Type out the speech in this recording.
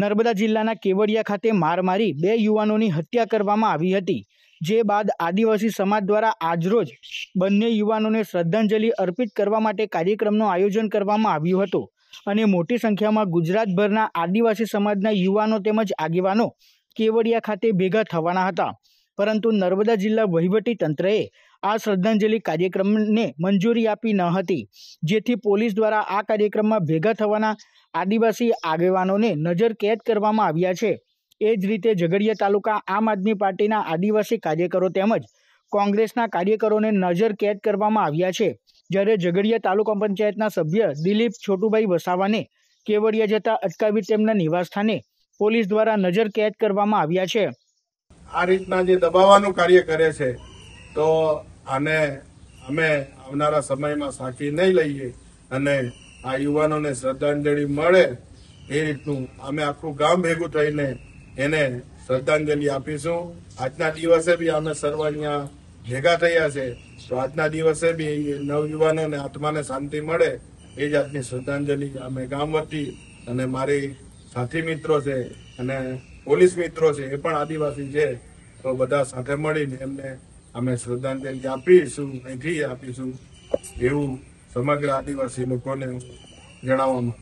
નર્મદા જિલ્લાના કેવડિયા ખાતે માર મારી બે યુવાનોની હત્યા કરવામાં આવી હતી જે બાદ આદિવાસી સમાજ દ્વારા આજરોજ બંને યુવાનોને શ્રદ્ધાંજલિ અર્પિત કરવા માટે કાર્યક્રમનું આયોજન કરવામાં આવ્યું હતું અને મોટી સંખ્યામાં ગુજરાતભરના આદિવાસી સમાજના યુવાનો તેમજ આગેવાનો કેવડિયા ખાતે ભેગા થવાના હતા પરંતુ નર્મદા જિલ્લા વહીવટી તંત્રએ આ શ્રદ્ધાંજલિ કાર્યક્રમને મંજૂરી આપી ન હતી જેથી પોલીસ દ્વારા આ કાર્યક્રમમાં ભેગા થવાના આદિવાસી આગેવાનોને નજર કેદ કરવામાં આવ્યા છે એ જ રીતે ઝઘડિયા તાલુકા આમ આદમી પાર્ટીના આદિવાસી કાર્યકરો તેમજ કોંગ્રેસના કાર્યકરોને નજર કેદ કરવામાં આવ્યા છે જ્યારે ઝઘડિયા તાલુકા પંચાયતના સભ્ય દિલીપ છોટુભાઈ વસાવાને કેવડિયા જતા અટકાવી તેમના નિવાસસ્થાને પોલીસ દ્વારા નજર કેદ કરવામાં આવ્યા છે આ રીતના જે દબાવવાનું કાર્ય કરે છે તો આને અમે આવનારા સમયમાં સાંકી નહીં લઈએ અને આ યુવાનોને શ્રદ્ધાંજલિ મળે એ રીતનું અમે આખું ગામ ભેગું થઈને એને શ્રદ્ધાંજલિ આપીશું આજના દિવસે બી અમે સર્વ અહીંયા ભેગા થયા છે તો આજના દિવસે બી નવયુવાનોને આત્માને શાંતિ મળે એ જાતની શ્રદ્ધાંજલિ અમે ગામ વતી અને મારી સાથી મિત્રો છે અને પોલીસ મિત્રો છે એ પણ આદિવાસી છે તો બધા સાથે મળીને એમને અમે શ્રદ્ધાંજલિ આપીશું અહીંથી આપીશું એવું સમગ્ર આદિવાસી લોકોને જણાવવામાં